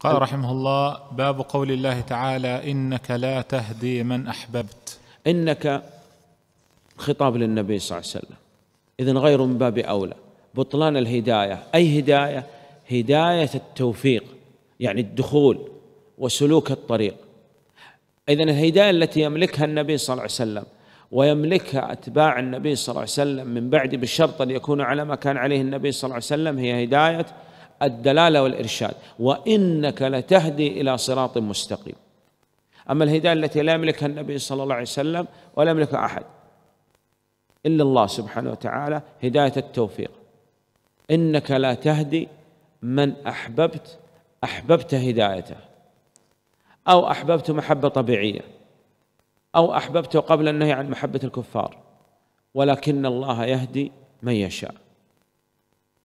قال رحمه الله باب قول الله تعالى انك لا تهدي من احببت انك خطاب للنبي صلى الله عليه وسلم اذن غير من باب اولى بطلان الهدايه اي هدايه هدايه التوفيق يعني الدخول وسلوك الطريق اذن الهدايه التي يملكها النبي صلى الله عليه وسلم ويملكها اتباع النبي صلى الله عليه وسلم من بعد بالشرط ان يكونوا على ما كان عليه النبي صلى الله عليه وسلم هي هدايه الدلاله والارشاد وانك لتهدي الى صراط مستقيم اما الهدايه التي لا يملكها النبي صلى الله عليه وسلم ولا يملكها احد الا الله سبحانه وتعالى هدايه التوفيق انك لا تهدي من احببت احببت هدايته او احببت محبه طبيعيه او احببته قبل النهي عن محبه الكفار ولكن الله يهدي من يشاء